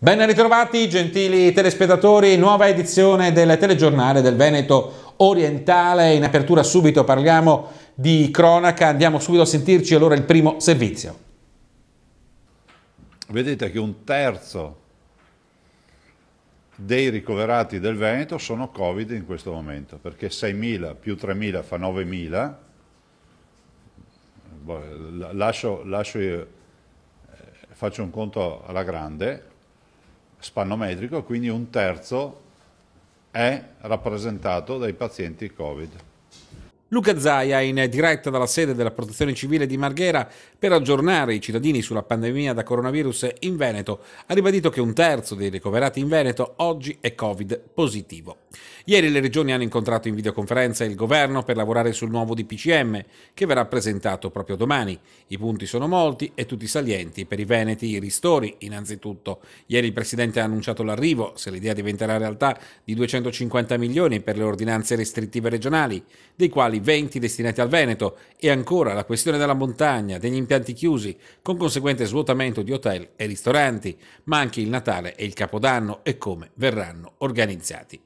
Ben ritrovati gentili telespettatori, nuova edizione del telegiornale del Veneto Orientale. In apertura subito parliamo di cronaca, andiamo subito a sentirci allora il primo servizio. Vedete che un terzo dei ricoverati del Veneto sono Covid in questo momento, perché 6.000 più 3.000 fa 9.000. Boh, lascio, lascio eh, faccio un conto alla grande, spannometrico, quindi un terzo è rappresentato dai pazienti Covid. Luca Zaia in diretta dalla sede della Protezione Civile di Marghera per aggiornare i cittadini sulla pandemia da coronavirus in Veneto ha ribadito che un terzo dei ricoverati in Veneto oggi è Covid positivo. Ieri le regioni hanno incontrato in videoconferenza il governo per lavorare sul nuovo DPCM che verrà presentato proprio domani. I punti sono molti e tutti salienti per i veneti i ristori innanzitutto. Ieri il presidente ha annunciato l'arrivo, se l'idea diventerà realtà, di 250 milioni per le ordinanze restrittive regionali, dei quali quali 20 destinati al Veneto, e ancora la questione della montagna, degli impianti chiusi, con conseguente svuotamento di hotel e ristoranti, ma anche il Natale e il Capodanno e come verranno organizzati.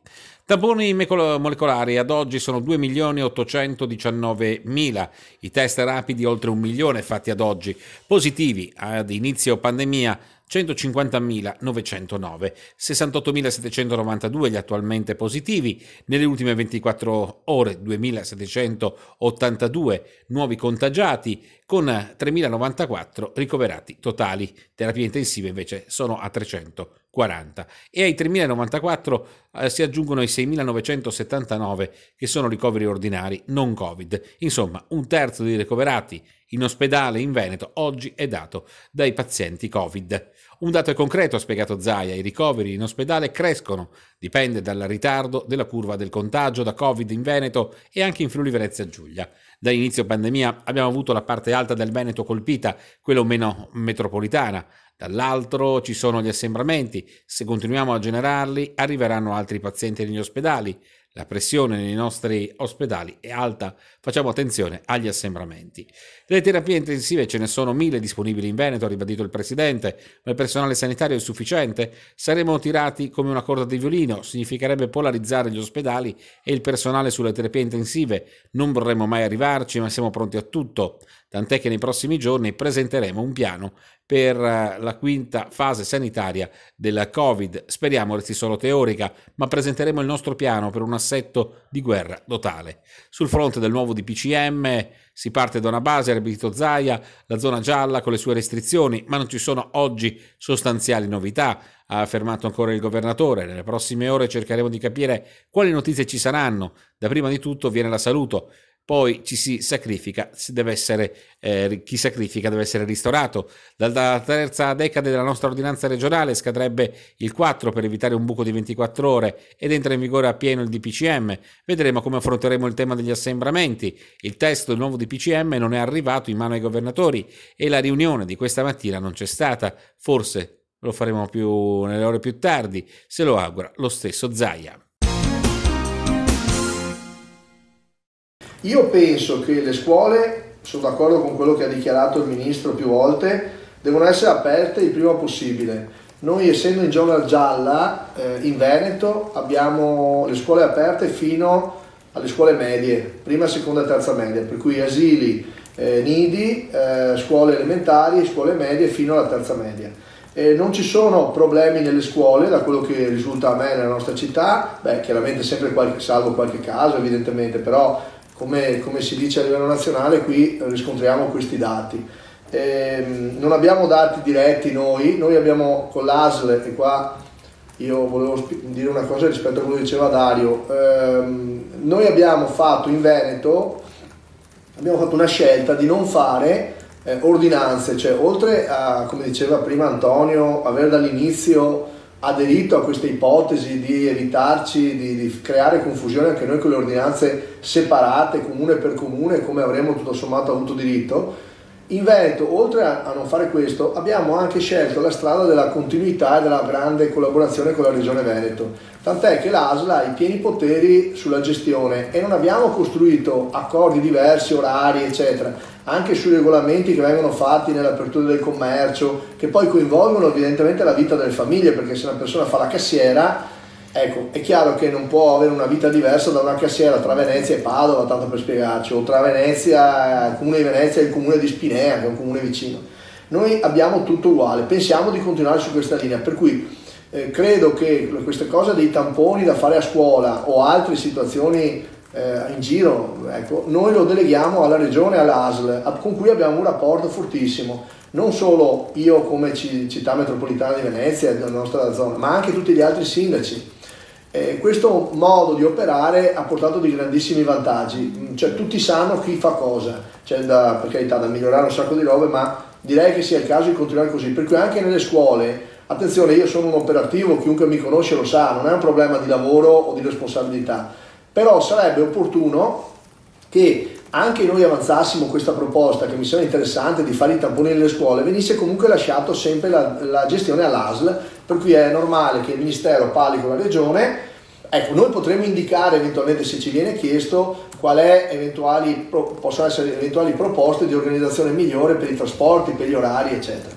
Tamponi molecolari ad oggi sono 2.819.000, i test rapidi oltre un milione fatti ad oggi, positivi ad inizio pandemia 150.909, 68.792 gli attualmente positivi, nelle ultime 24 ore 2.782 nuovi contagiati con 3.094 ricoverati totali, terapie intensive invece sono a 300. 40 e ai 3.094 eh, si aggiungono i 6.979 che sono ricoveri ordinari non Covid. Insomma, un terzo dei ricoverati in ospedale in Veneto oggi è dato dai pazienti Covid. Un dato è concreto, ha spiegato Zaia, i ricoveri in ospedale crescono, dipende dal ritardo della curva del contagio da Covid in Veneto e anche in Friuli Venezia Giulia. Da inizio pandemia abbiamo avuto la parte alta del Veneto colpita, quella meno metropolitana, Dall'altro ci sono gli assembramenti, se continuiamo a generarli arriveranno altri pazienti negli ospedali, la pressione nei nostri ospedali è alta, facciamo attenzione agli assembramenti. Le terapie intensive ce ne sono mille disponibili in Veneto, ha ribadito il Presidente, ma il personale sanitario è sufficiente? Saremo tirati come una corda di violino, significherebbe polarizzare gli ospedali e il personale sulle terapie intensive. Non vorremmo mai arrivarci, ma siamo pronti a tutto tant'è che nei prossimi giorni presenteremo un piano per eh, la quinta fase sanitaria del Covid. Speriamo resti solo teorica, ma presenteremo il nostro piano per un assetto di guerra totale. Sul fronte del nuovo DPCM si parte da una base, Arbito Zaia, la zona gialla con le sue restrizioni, ma non ci sono oggi sostanziali novità ha affermato ancora il governatore. Nelle prossime ore cercheremo di capire quali notizie ci saranno. Da prima di tutto viene la saluto poi ci si sacrifica, si essere, eh, chi sacrifica deve essere ristorato. Dalla terza decade della nostra ordinanza regionale scadrebbe il 4 per evitare un buco di 24 ore ed entra in vigore a pieno il DPCM. Vedremo come affronteremo il tema degli assembramenti. Il testo del nuovo DPCM non è arrivato in mano ai governatori e la riunione di questa mattina non c'è stata. Forse lo faremo più, nelle ore più tardi, se lo augura lo stesso Zaia. Io penso che le scuole, sono d'accordo con quello che ha dichiarato il ministro più volte, devono essere aperte il prima possibile. Noi essendo in zona gialla, eh, in Veneto, abbiamo le scuole aperte fino alle scuole medie, prima, seconda e terza media, per cui asili, eh, nidi, eh, scuole elementari, scuole medie fino alla terza media. Eh, non ci sono problemi nelle scuole, da quello che risulta a me nella nostra città, beh chiaramente sempre qualche, salvo qualche caso evidentemente, però come, come, si dice a livello nazionale, qui riscontriamo questi dati. Eh, non abbiamo dati diretti noi, noi abbiamo con l'ASL, e qua io volevo dire una cosa rispetto a quello che diceva Dario, eh, noi abbiamo fatto in Veneto, abbiamo fatto una scelta di non fare eh, ordinanze, cioè oltre a, come diceva prima Antonio, avere dall'inizio aderito a questa ipotesi di evitarci di, di, creare confusione anche noi con le ordinanze separate, comune per comune, come avremmo tutto sommato avuto diritto, in Veneto, oltre a, non fare questo, abbiamo anche scelto la strada della continuità e della grande collaborazione con la Regione Veneto. Tant'è che l'ASLA ha i pieni poteri sulla gestione e non abbiamo costruito accordi diversi, orari, eccetera, anche sui regolamenti che vengono fatti nell'apertura del commercio, che poi coinvolgono evidentemente la vita delle famiglie, perché se una persona fa la cassiera Ecco, è chiaro che non può avere una vita diversa da una cassiera tra Venezia e Padova, tanto per spiegarci, o tra Venezia, il comune di Venezia e il comune di Spinea, che è un comune vicino. Noi abbiamo tutto uguale, pensiamo di continuare su questa linea, per cui eh, credo che questa cosa dei tamponi da fare a scuola o altre situazioni eh, in giro, ecco, noi lo deleghiamo alla regione, all'ASL, con cui abbiamo un rapporto fortissimo non solo io come città metropolitana di Venezia, della nostra zona, ma anche tutti gli altri sindaci. Eh, questo modo di operare ha portato dei grandissimi vantaggi, mm, cioè, tutti sanno chi fa cosa, c'è cioè, da, per carità da migliorare un sacco di robe, ma direi che sia il caso di continuare così, per cui anche nelle scuole Attenzione, io sono un operativo, chiunque mi conosce lo sa, non è un problema di lavoro o di responsabilità, però sarebbe opportuno che anche noi avanzassimo questa proposta che mi sembra interessante di fare i tamponi nelle scuole, venisse comunque lasciato sempre la, la gestione all'ASL per cui è normale che il Ministero parli con la Regione. Ecco, noi potremmo indicare eventualmente se ci viene chiesto qual è eventuali, possono essere eventuali proposte di organizzazione migliore per i trasporti, per gli orari, eccetera.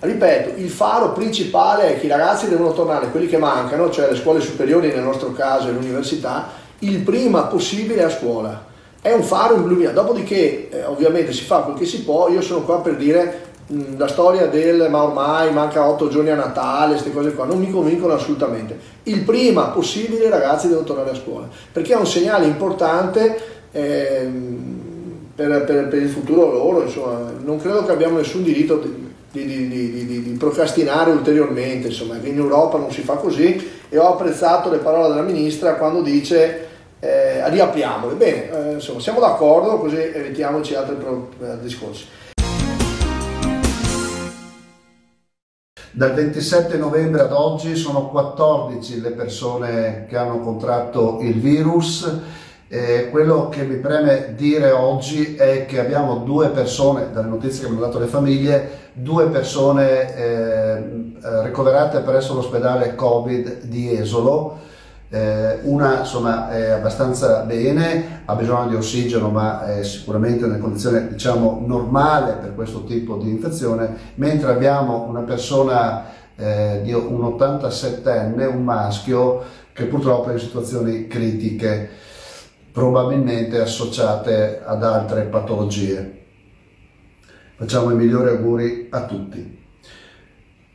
Ripeto, il faro principale è che i ragazzi devono tornare, quelli che mancano, cioè le scuole superiori nel nostro caso e l'università, il prima possibile a scuola. È un faro in illuminato. Dopodiché, eh, ovviamente, si fa quel che si può. Io sono qua per dire la storia del ma ormai manca otto giorni a Natale, queste cose qua, non mi convincono assolutamente. Il prima possibile i ragazzi devono tornare a scuola, perché è un segnale importante eh, per, per, per, il futuro loro, insomma, non credo che abbiamo nessun diritto di, di, di, di, procrastinare ulteriormente, insomma, in Europa non si fa così e ho apprezzato le parole della ministra quando dice eh, riapriamole. Bene, eh, insomma, siamo d'accordo, così evitiamoci altri eh, discorsi. Dal 27 novembre ad oggi sono 14 le persone che hanno contratto il virus. Eh, quello che mi preme dire oggi è che abbiamo due persone, dalle notizie che mi hanno dato le famiglie, due persone eh, ricoverate presso l'ospedale Covid di Esolo eh, una insomma è abbastanza bene, ha bisogno di ossigeno ma è sicuramente in una condizione diciamo normale per questo tipo di infezione, mentre abbiamo una persona eh, di un 87enne, un maschio, che purtroppo è in situazioni critiche, probabilmente associate ad altre patologie. Facciamo i migliori auguri a tutti.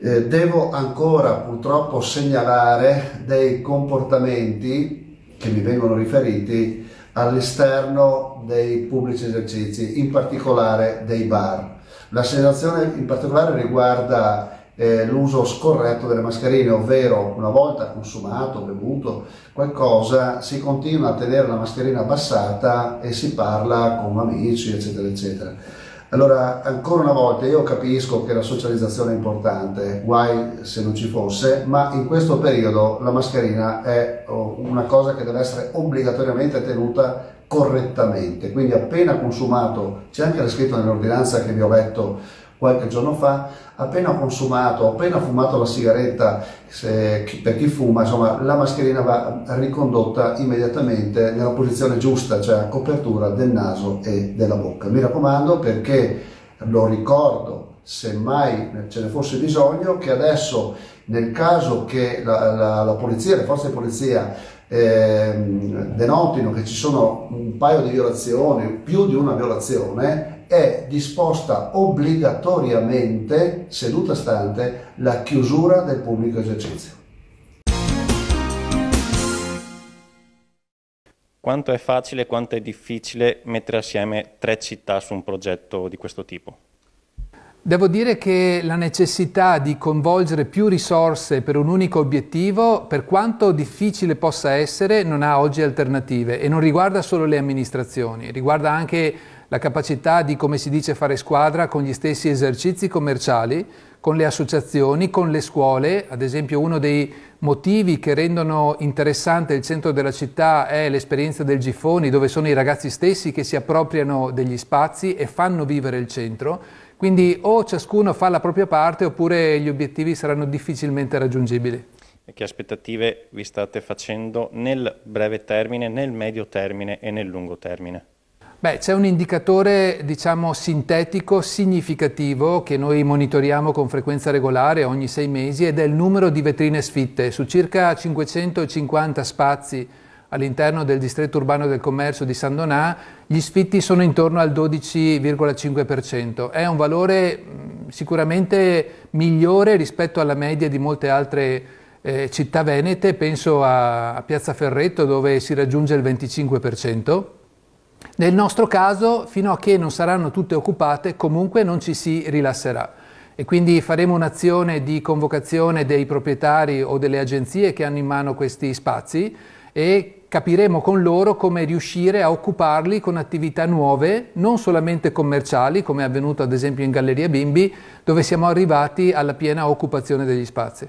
Eh, devo ancora purtroppo segnalare dei comportamenti che mi vengono riferiti all'esterno dei pubblici esercizi, in particolare dei bar. La segnalazione in particolare riguarda eh, l'uso scorretto delle mascherine, ovvero una volta consumato, bevuto qualcosa, si continua a tenere la mascherina abbassata e si parla con amici, eccetera, eccetera. Allora, ancora una volta, io capisco che la socializzazione è importante, guai se non ci fosse, ma in questo periodo la mascherina è oh, una cosa che deve essere obbligatoriamente tenuta correttamente, quindi appena consumato, c'è anche scritto nell'ordinanza che vi ho letto, qualche giorno fa, appena consumato, appena fumato la sigaretta, se, per chi fuma, insomma, la mascherina va ricondotta immediatamente nella posizione giusta, cioè a copertura del naso e della bocca. Mi raccomando perché lo ricordo, se mai ce ne fosse bisogno, che adesso nel caso che la, la, la polizia, le forze di polizia ehm, denotino che ci sono un paio di violazioni, più di una violazione, è disposta obbligatoriamente, seduta stante, la chiusura del pubblico esercizio. Quanto è facile e quanto è difficile mettere assieme tre città su un progetto di questo tipo? Devo dire che la necessità di coinvolgere più risorse per un unico obiettivo, per quanto difficile possa essere, non ha oggi alternative e non riguarda solo le amministrazioni, riguarda anche la capacità di, come si dice, fare squadra con gli stessi esercizi commerciali, con le associazioni, con le scuole. Ad esempio uno dei motivi che rendono interessante il centro della città è l'esperienza del Gifoni, dove sono i ragazzi stessi che si appropriano degli spazi e fanno vivere il centro. Quindi o ciascuno fa la propria parte oppure gli obiettivi saranno difficilmente raggiungibili. E che aspettative vi state facendo nel breve termine, nel medio termine e nel lungo termine? Beh, c'è un indicatore, diciamo, sintetico, significativo, che noi monitoriamo con frequenza regolare ogni sei mesi ed è il numero di vetrine sfitte. Su circa 550 spazi all'interno del distretto urbano del commercio di San Donà, gli sfitti sono intorno al 12,5%. È un valore mm, sicuramente migliore rispetto alla media di molte altre eh, città venete, penso a, a Piazza Ferretto dove si raggiunge il 25%. Nel nostro caso, fino a che non saranno tutte occupate, comunque non ci si rilasserà e quindi faremo un'azione di convocazione dei proprietari o delle agenzie che hanno in mano questi spazi e capiremo con loro come riuscire a occuparli con attività nuove, non solamente commerciali, come è avvenuto ad esempio in Galleria Bimbi, dove siamo arrivati alla piena occupazione degli spazi.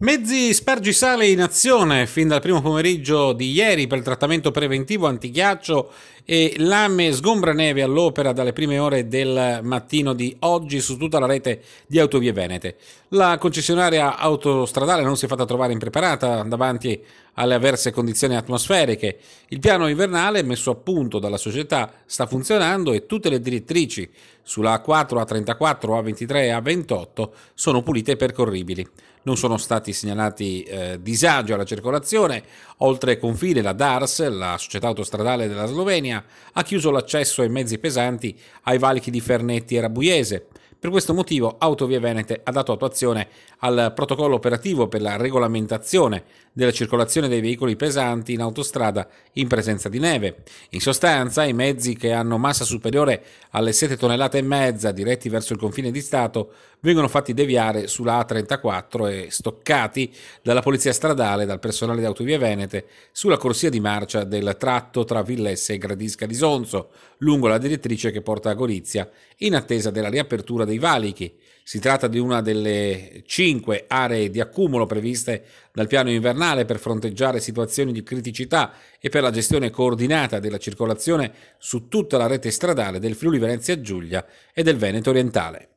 Mezzi spargisale in azione fin dal primo pomeriggio di ieri per il trattamento preventivo antighiaccio e lame sgombra neve all'opera dalle prime ore del mattino di oggi su tutta la rete di autovie venete. La concessionaria autostradale non si è fatta trovare impreparata davanti alle avverse condizioni atmosferiche. Il piano invernale messo a punto dalla società sta funzionando e tutte le direttrici sulla A4, A34, A23 e A28 sono pulite e percorribili. Non sono stati segnalati eh, disagi alla circolazione. Oltre confine la DARS, la società autostradale della Slovenia, Romagna ha chiuso l'accesso ai mezzi pesanti ai valichi di Fernetti e Rabuiese. Per questo motivo Autovie Venete ha dato attuazione al protocollo operativo per la regolamentazione della circolazione dei veicoli pesanti in autostrada in presenza di neve. In sostanza, i mezzi che hanno massa superiore alle 7 tonnellate e mezza diretti verso il confine di Stato vengono fatti deviare sulla A34 e stoccati dalla polizia stradale e dal personale di Autovie Venete sulla corsia di marcia del tratto tra Villesse e Gradisca di Sonzo, lungo la direttrice che porta a Gorizia, in attesa della riapertura dei valichi. Si tratta di una delle cinque aree di accumulo previste dal piano invernale per fronteggiare situazioni di criticità e per la gestione coordinata della circolazione su tutta la rete stradale del Friuli Venezia Giulia e del Veneto orientale.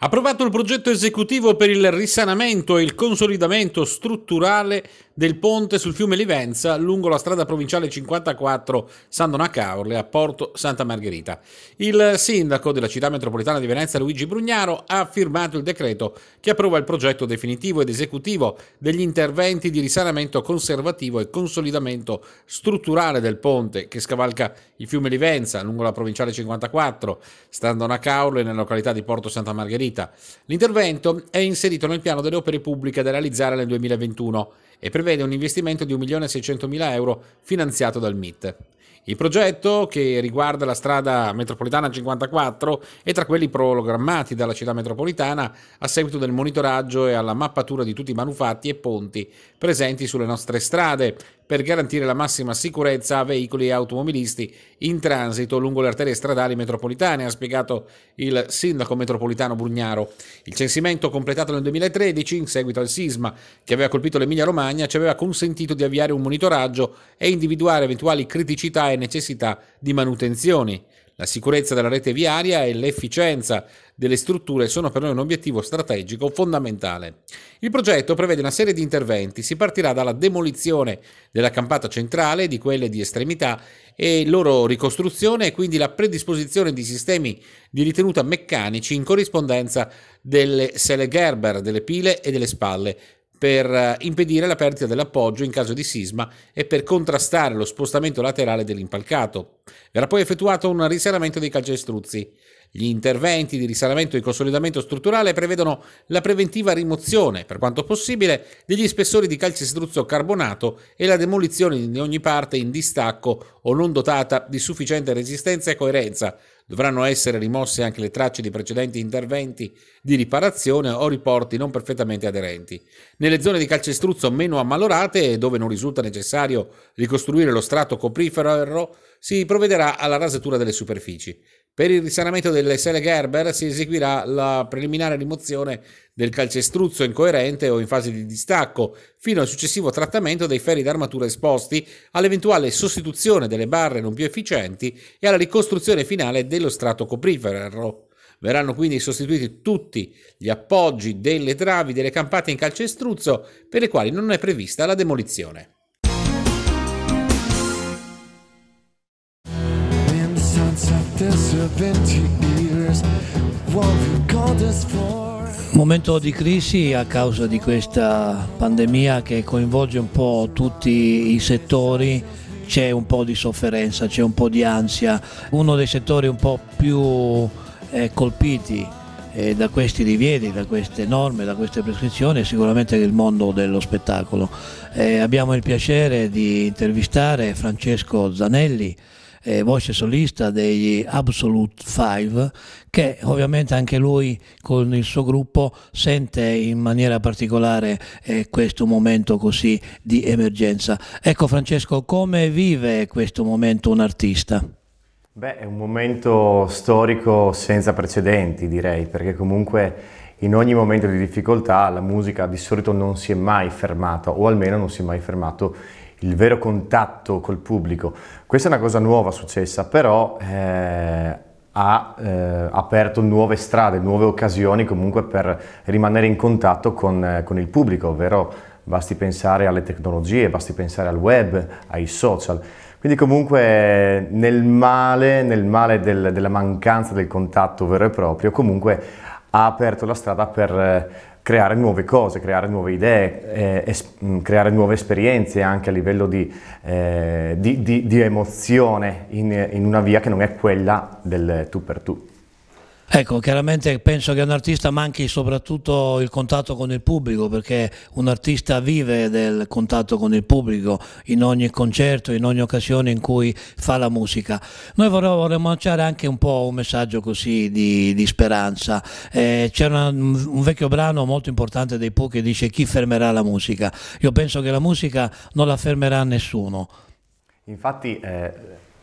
Approvato il progetto esecutivo per il risanamento e il consolidamento strutturale del ponte sul fiume Livenza lungo la strada provinciale 54 San Donacaurle a Porto Santa Margherita. Il sindaco della città metropolitana di Venezia Luigi Brugnaro ha firmato il decreto che approva il progetto definitivo ed esecutivo degli interventi di risanamento conservativo e consolidamento strutturale del ponte che scavalca il fiume Livenza lungo la provinciale 54 San Donacaurle nella località di Porto Santa Margherita Saudita. L'intervento è inserito nel piano delle opere pubbliche da realizzare nel 2021 e prevede un investimento di 1.600.000 euro finanziato dal MIT. Il progetto, che riguarda la strada metropolitana 54, è tra quelli programmati dalla città metropolitana a seguito del monitoraggio e alla mappatura di tutti i manufatti e ponti presenti sulle nostre strade, per garantire la massima sicurezza a veicoli e automobilisti in transito lungo le arterie stradali metropolitane, ha spiegato il sindaco metropolitano Brugnaro. Il censimento completato nel 2013, in seguito al sisma che aveva colpito l'Emilia-Romagna, ci aveva consentito di avviare un monitoraggio e individuare eventuali criticità e necessità di manutenzioni. La sicurezza della rete viaria e l'efficienza delle strutture sono per noi un obiettivo strategico fondamentale. Il progetto prevede una serie di interventi. Si partirà dalla demolizione della campata centrale, di quelle di estremità e loro ricostruzione e quindi la predisposizione di sistemi di ritenuta meccanici in corrispondenza delle sele Gerber, delle pile e delle spalle per eh, impedire la perdita dell'appoggio in caso di sisma e per contrastare lo spostamento laterale dell'impalcato. Verrà poi effettuato un risanamento dei calcestruzzi. Gli interventi di risanamento e consolidamento strutturale prevedono la preventiva rimozione, per quanto possibile, degli spessori di calcestruzzo carbonato e la demolizione di ogni parte in distacco o non dotata di sufficiente resistenza e coerenza, Dovranno essere rimosse anche le tracce di precedenti interventi di riparazione o riporti non perfettamente aderenti. Nelle zone di calcestruzzo meno ammalorate e dove non risulta necessario ricostruire lo strato coprifero, si provvederà alla rasatura delle superfici. Per il risanamento delle sele Gerber si eseguirà la preliminare rimozione del calcestruzzo incoerente o in fase di distacco, fino al successivo trattamento dei ferri d'armatura esposti, all'eventuale sostituzione delle barre non più efficienti e alla ricostruzione finale dello strato coprifero. Verranno quindi sostituiti tutti gli appoggi delle travi delle campate in calcestruzzo per le quali non è prevista la demolizione. Momento di crisi a causa di questa pandemia che coinvolge un po' tutti i settori, c'è un po' di sofferenza, c'è un po' di ansia. Uno dei settori un po' più eh, colpiti eh, da questi divieti, da queste norme, da queste prescrizioni è sicuramente il mondo dello spettacolo. Eh, abbiamo il piacere di intervistare Francesco Zanelli eh, voce solista degli Absolute Five, che ovviamente anche lui con il suo gruppo sente in maniera particolare eh, questo momento così di emergenza. Ecco Francesco, come vive questo momento un artista? Beh, è un momento storico senza precedenti, direi, perché comunque in ogni momento di difficoltà la musica di solito non si è mai fermata, o almeno non si è mai fermato il vero contatto col pubblico. Questa è una cosa nuova successa, però eh, ha eh, aperto nuove strade, nuove occasioni comunque per rimanere in contatto con, eh, con il pubblico, ovvero basti pensare alle tecnologie, basti pensare al web, ai social. Quindi comunque nel male, nel male del, della mancanza del contatto vero e proprio, comunque ha aperto la strada per eh, creare nuove cose, creare nuove idee, eh, mm, creare nuove esperienze anche a livello di, eh, di, di, di emozione in, in, una via che non è quella del tu per tu. Ecco, chiaramente penso che un artista manchi soprattutto il contatto con il pubblico, perché un artista vive del contatto con il pubblico in ogni concerto, in ogni occasione in cui fa la musica. Noi vorremmo lanciare anche un po' un messaggio così di, di speranza. Eh, c'è un vecchio brano molto importante dei Pooh che dice chi fermerà la musica. Io penso che la musica non la fermerà nessuno. Infatti, eh,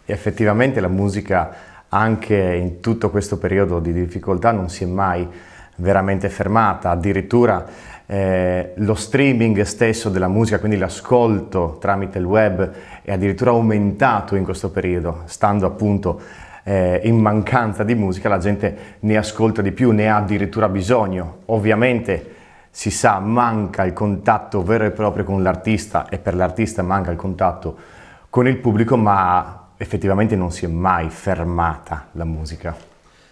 effettivamente la musica anche in tutto questo periodo di difficoltà non si è mai veramente fermata, addirittura eh, lo streaming stesso della musica, quindi l'ascolto tramite il web è addirittura aumentato in questo periodo, stando appunto eh, in mancanza di musica la gente ne ascolta di più, ne ha addirittura bisogno. Ovviamente si sa manca il contatto vero e proprio con l'artista e per l'artista manca il contatto con il pubblico, ma effettivamente non si è mai fermata la musica.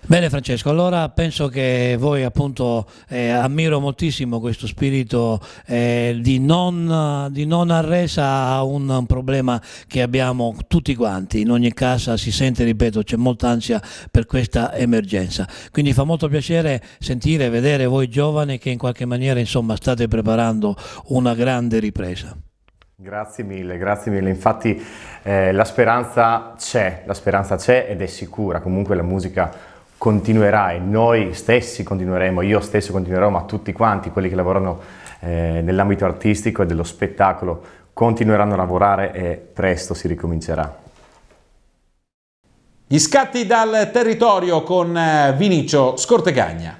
Bene Francesco, allora penso che voi appunto eh, ammiro moltissimo questo spirito eh, di, non, di, non, arresa a un, problema che abbiamo tutti quanti, in ogni casa si sente, ripeto, c'è molta ansia per questa emergenza. Quindi fa molto piacere sentire e vedere voi giovani che in qualche maniera insomma state preparando una grande ripresa. Grazie mille, grazie mille. Infatti eh, la speranza c'è, la speranza c'è ed è sicura. Comunque la musica continuerà e noi stessi continueremo, io stesso continuerò, ma tutti quanti quelli che lavorano eh, nell'ambito artistico e dello spettacolo continueranno a lavorare e presto si ricomincerà. Gli scatti dal territorio con eh, Vinicio Scortegagna.